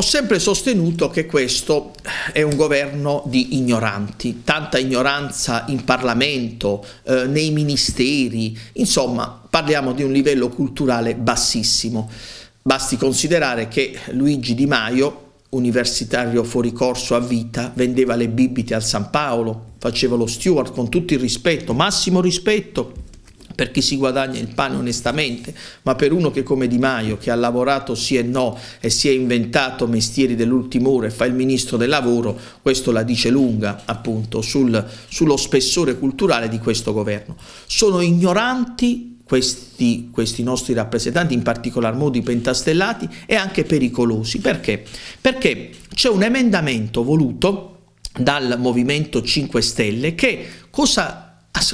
Ho sempre sostenuto che questo è un governo di ignoranti, tanta ignoranza in Parlamento, eh, nei ministeri, insomma parliamo di un livello culturale bassissimo. Basti considerare che Luigi Di Maio, universitario fuori corso a vita, vendeva le bibite al San Paolo, faceva lo steward con tutto il rispetto, massimo rispetto, per chi si guadagna il pane onestamente, ma per uno che come Di Maio, che ha lavorato sì e no e si è inventato mestieri dell'ultimo ora e fa il ministro del lavoro, questo la dice lunga appunto sul, sullo spessore culturale di questo governo. Sono ignoranti questi, questi, nostri rappresentanti, in particolar modo i pentastellati, e anche pericolosi. Perché? Perché c'è un emendamento voluto dal Movimento 5 Stelle che cosa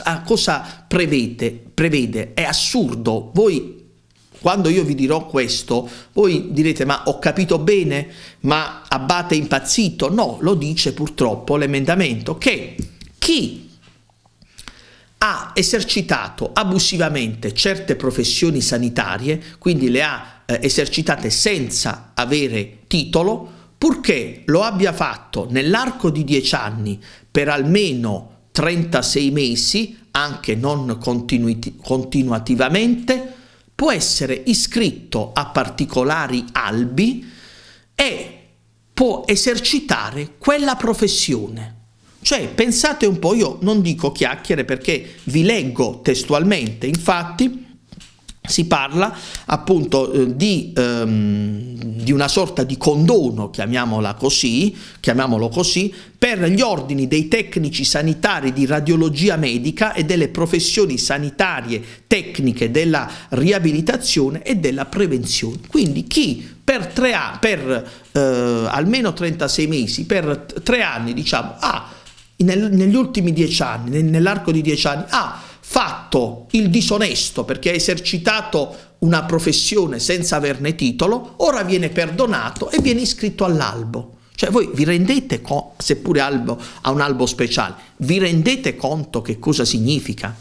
a ah, cosa prevede? prevede? È assurdo. Voi, quando io vi dirò questo, voi direte ma ho capito bene, ma Abbate è impazzito. No, lo dice purtroppo l'emendamento che chi ha esercitato abusivamente certe professioni sanitarie, quindi le ha eh, esercitate senza avere titolo, purché lo abbia fatto nell'arco di dieci anni per almeno 36 mesi, anche non continuativamente, può essere iscritto a particolari albi e può esercitare quella professione. Cioè, pensate un po', io non dico chiacchiere perché vi leggo testualmente, infatti, si parla appunto eh, di, ehm, di, una sorta di condono, così, chiamiamolo così, per gli ordini dei tecnici sanitari di radiologia medica e delle professioni sanitarie tecniche della riabilitazione e della prevenzione. Quindi chi per, tre a, per eh, almeno 36 mesi, per tre anni diciamo, ha nel, negli ultimi dieci anni, nel, nell'arco di dieci anni, ha fatto il disonesto perché ha esercitato una professione senza averne titolo, ora viene perdonato e viene iscritto all'albo. Cioè voi vi rendete conto, seppure albo, a un albo speciale, vi rendete conto che cosa significa?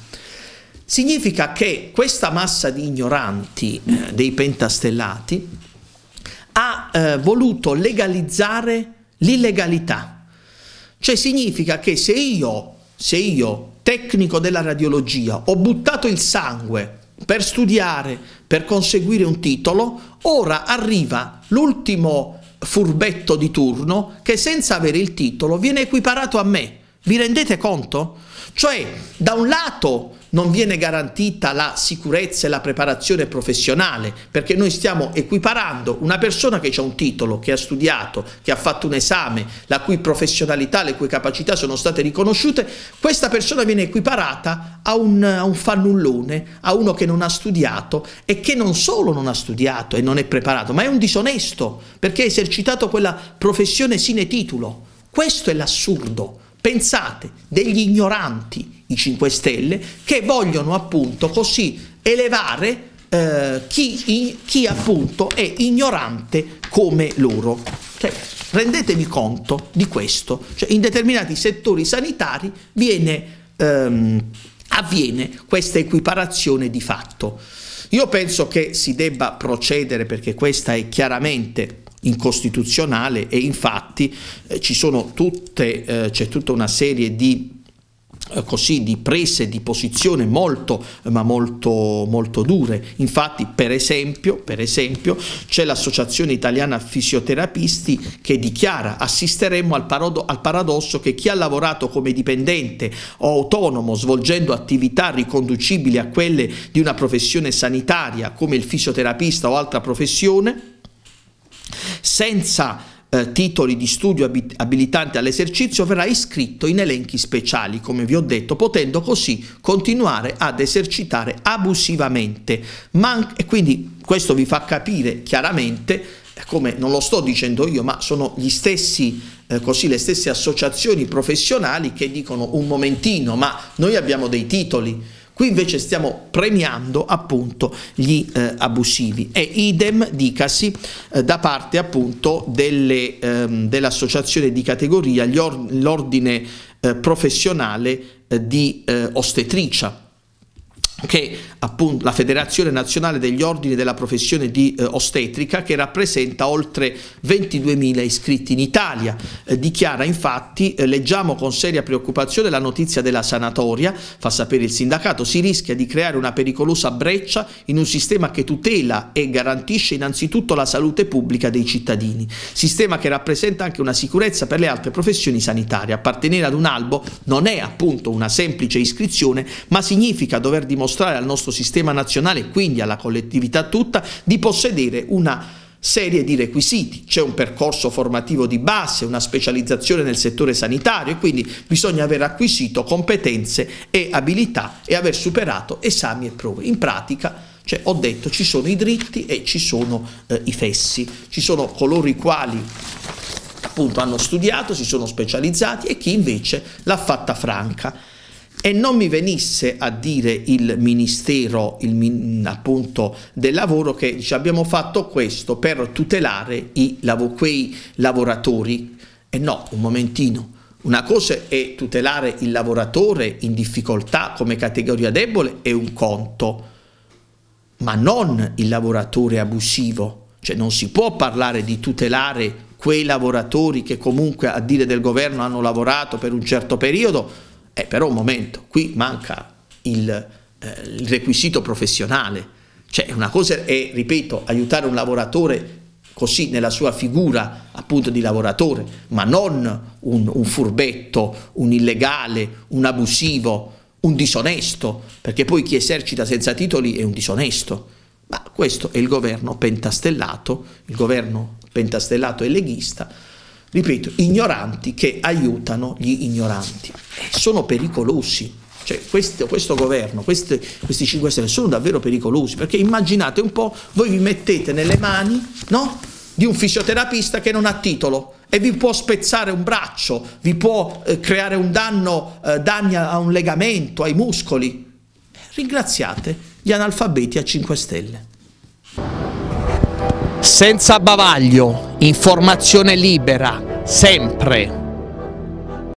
Significa che questa massa di ignoranti eh, dei pentastellati ha eh, voluto legalizzare l'illegalità. Cioè significa che se io, se io tecnico della radiologia, ho buttato il sangue per studiare, per conseguire un titolo, ora arriva l'ultimo furbetto di turno che senza avere il titolo viene equiparato a me. Vi rendete conto? Cioè, da un lato non viene garantita la sicurezza e la preparazione professionale, perché noi stiamo equiparando una persona che ha un titolo, che ha studiato, che ha fatto un esame, la cui professionalità, le cui capacità sono state riconosciute, questa persona viene equiparata a un, a un fannullone, a uno che non ha studiato e che non solo non ha studiato e non è preparato, ma è un disonesto, perché ha esercitato quella professione sine titolo. Questo è l'assurdo. Pensate, degli ignoranti i 5 Stelle, che vogliono appunto così elevare eh, chi, in, chi, appunto è ignorante come loro. Cioè, rendetevi conto di questo, cioè, in determinati settori sanitari viene, ehm, avviene questa equiparazione di fatto. Io penso che si debba procedere perché questa è chiaramente incostituzionale e infatti eh, ci sono tutte, eh, c'è tutta una serie di eh, così di prese di posizione molto eh, ma molto molto dure infatti per esempio, per esempio c'è l'associazione italiana fisioterapisti che dichiara assisteremo al, parod- al, paradosso che chi ha lavorato come dipendente o autonomo svolgendo attività riconducibili a quelle di una professione sanitaria come il fisioterapista o altra professione senza eh, titoli di studio ab- abilitanti all'esercizio verrà iscritto in elenchi speciali, come vi ho detto, potendo così continuare ad esercitare abusivamente. Man- e quindi questo vi fa capire chiaramente eh, come non lo sto dicendo io, ma sono stessi, eh, così, le stesse associazioni professionali che dicono un momentino, ma noi abbiamo dei titoli, Qui invece stiamo premiando appunto gli eh, abusivi e idem dicasi eh, da parte appunto delle, ehm, dell'associazione di categoria, or- l'ordine eh, professionale eh, di eh, ostetricia che appunto la Federazione Nazionale degli Ordini della Professione di eh, Ostetrica che rappresenta oltre 22.000 iscritti in Italia eh, dichiara infatti eh, leggiamo con seria preoccupazione la notizia della sanatoria fa sapere il sindacato si rischia di creare una pericolosa breccia in un sistema che tutela e garantisce innanzitutto la salute pubblica dei cittadini sistema che rappresenta anche una sicurezza per le altre professioni sanitarie appartenere ad un albo non è appunto una semplice iscrizione ma significa dover dimostrare dimostrare al nostro sistema nazionale e quindi alla collettività tutta di possedere una serie di requisiti, c'è un percorso formativo di base, una specializzazione nel settore sanitario e quindi bisogna aver acquisito competenze e abilità e aver superato esami e prove. In pratica cioè, ho detto ci sono i dritti e ci sono eh, i fessi, ci sono coloro i quali appunto hanno studiato, si sono specializzati e chi invece l'ha fatta franca e non mi venisse a dire il ministero il, appunto del lavoro che dice, abbiamo fatto questo per tutelare i, quei lavoratori e no un momentino una cosa è tutelare il lavoratore in difficoltà come categoria debole è un conto ma non il lavoratore abusivo cioè non si può parlare di tutelare quei lavoratori che comunque a dire del governo hanno lavorato per un certo periodo eh, però un momento, qui manca il, eh, il requisito professionale, cioè una cosa è, ripeto, aiutare un lavoratore così nella sua figura appunto di lavoratore, ma non un, un furbetto, un illegale, un abusivo, un disonesto, perché poi chi esercita senza titoli è un disonesto. Ma questo è il governo pentastellato, il governo pentastellato e leghista, ripeto, ignoranti che aiutano gli ignoranti. Sono pericolosi. Cioè, questo, questo, governo, queste, questi 5 Stelle sono davvero pericolosi, perché immaginate un po', voi vi mettete nelle mani no? di un fisioterapista che non ha titolo e vi può spezzare un braccio, vi può eh, creare un danno, eh, danni a un legamento, ai muscoli. Ringraziate gli analfabeti a 5 Stelle senza bavaglio, informazione libera, sempre.